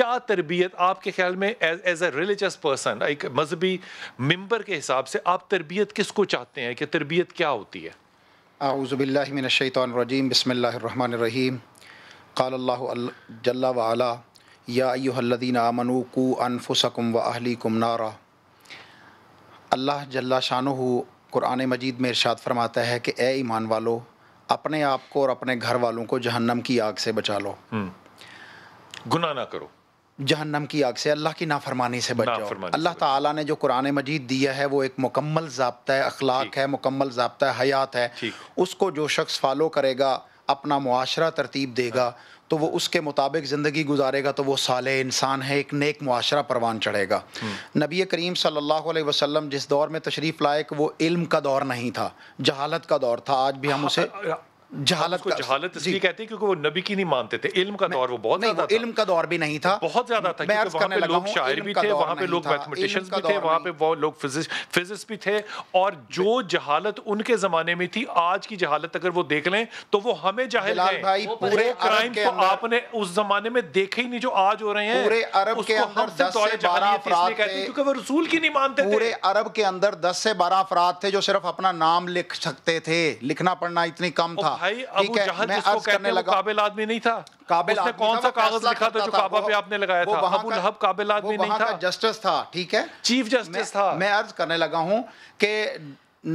क्या तरबियत आपके ख्याल में एज ए रिलीजस पर्सन एक मजहबी मम्बर के हिसाब से आप तरबियत किसको चाहते हैं कि तरबियत क्या होती है आउज़बिल्लिमिनशैतरजीम बसमीम काल वाला या अयुहल्लिन आमनु अनफुसकुम व अहली कुम नारा अल्लाह जल्ला शाह कुरान मजीद में इरशाद फरमाता है कि ए ईमान वालो अपने आप को और अपने घर वालों को जहन्नम की आग से बचा लो हम्म। गुना ना करो जहन्नम की आग से अल्लाह की नाफरमानी से बच अल्लाह ताला ने जो कुरान मजीद दिया है वो एक मुकम्मल जबता है अखलाक है मुकम्मल जबता है हयात है उसको जो शख्स फॉलो करेगा अपना मुआरा तरतीब देगा हाँ। तो वो उसके मुताबिक ज़िंदगी गुजारेगा तो वो साल इंसान है एक नेक मुआरा परवान चढ़ेगा हम्म। नबी करीम सल्लल्लाहु अलैहि वसल्लम जिस दौर में तशरीफ़ लाए वो इल्म का दौर नहीं था जहालत का दौर था आज भी हम हाँ, उसे जहालत को जहालत इसलिए कहते हैं क्योंकि वो नबी की नहीं मानते थे इल्म का दौर वो बहुत नहीं था इल्म का दौर भी नहीं था बहुत ज्यादा था क्योंकि वहां पे लोग शायर भी थे वहां पे लोग मैथमेटिशियंस भी थे वहां पे वो लोग फिजिक्स भी थे और जो जहालत उनके जमाने में थी आज की जहालत अगर वो देख लें तो वो हमें जाहिल भाई पूरे क्राइम को तो आपने उस जमाने में देखे ही नहीं जो आज हो रहे हैं पूरे अरब के अंदर 10 से अफराद थे क्योंकि वो रसूल की नहीं मानते थे पूरे अरब के अंदर दस से बारह अफराद थे जो सिर्फ अपना नाम लिख सकते थे लिखना पढ़ना इतनी कम था भाई अब जहल जिसको कहने लगा काबिल आदमी नहीं था काबिल उसने कौन सा कागज लिखा था जो काबा पे आपने लगाया था वहां अबू लहब काबिल आदमी नहीं था जस्टिस था ठीक है चीफ जस्टिस था मैं अर्ज करने लगा हूँ कि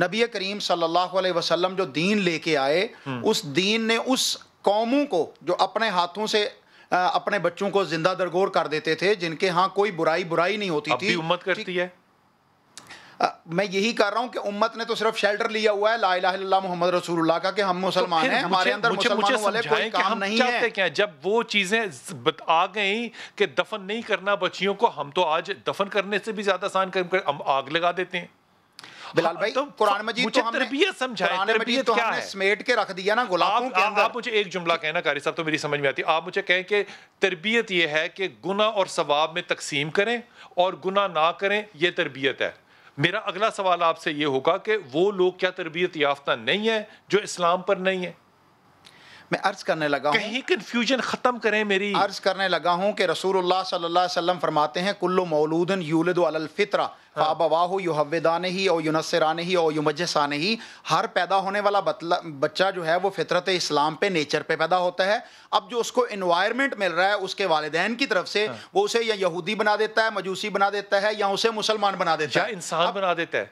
नबी करीम सल्लल्लाहु अलैहि वसल्लम जो दीन लेके आए हम्म। उस दीन ने उस कौमों को जो अपने हाथों से अपने बच्चों को जिंदा दरगोर कर देते थे जिनके यहाँ कोई बुराई बुराई नहीं होती थी उम्मत करती है मैं यही कर रहा हूँ कि उम्मत ने तो सिर्फ शेल्टर लिया हुआ है ला मोहम्मद रसूलुल्लाह का कि हम तो मुसलमान तो हैं हमारे अंदर मुझे, वाले कोई काम नहीं है क्या जब वो चीजें आ गई कि दफन नहीं करना बच्चियों को हम तो आज दफन करने से भी ज्यादा आसान कर हम आग लगा देते हैं बिलाल हाँ, भाई तो कुरान मजीद तो हमने तरबियत समझाए तरबियत तो क्या है समेट के रख दिया ना गुलाबों के अंदर आप मुझे एक जुमला कहना कारी साहब तो मेरी समझ में आती है आप मुझे कहें कि तरबियत ये है कि गुना और सवाब में तकसीम करें और गुना ना करें ये तरबियत है मेरा अगला सवाल आपसे ये होगा कि वो लोग क्या तरबियत याफ्ता नहीं है जो इस्लाम पर नहीं है मैं अर्ज करने लगा हूँ कहीं कन्फ्यूजन ख़त्म करें मेरी अर्ज करने लगा हूँ कि रसूलुल्लाह सल्लल्लाहु अलैहि वसल्लम फरमाते हैं कुल्लु मौलूदन यूलदलफ़ितरा हाँ। फ़ाबवाह यू हवेदान ही और यूनसरान ही और युमजसान ही हर पैदा होने वाला बतला बच्चा जो है वो फितरत इस्लाम पे नेचर पे पैदा होता है अब जो उसको इन्वायरमेंट मिल रहा है उसके वालदेन की तरफ से हाँ। वो उसे या यहूदी बना देता है मजूसी बना देता है या उसे मुसलमान बना देता है इंसान बना देता है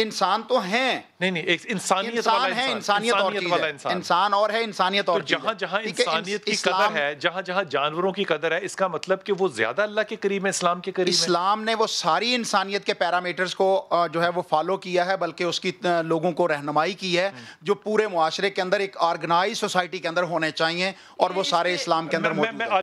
इंसान तो हैं नहीं नहीं एक इंसानियत इंसान वाला है इंसानियत और चीज वाला इंसान इंसान और है इंसानियत तो और जहां जहां इंसानियत की कदर है जहां जहां जानवरों की कदर है इसका मतलब कि वो ज्यादा अल्लाह के करीब है इस्लाम के करीब इस्लाम ने वो सारी इंसानियत के पैरामीटर्स को जो है वो फॉलो किया है बल्कि उसकी लोगों को रहनुमाई की है जो पूरे मुआरे के अंदर एक ऑर्गेनाइज सोसाइटी के अंदर होने चाहिए और वो सारे इस्लाम के अंदर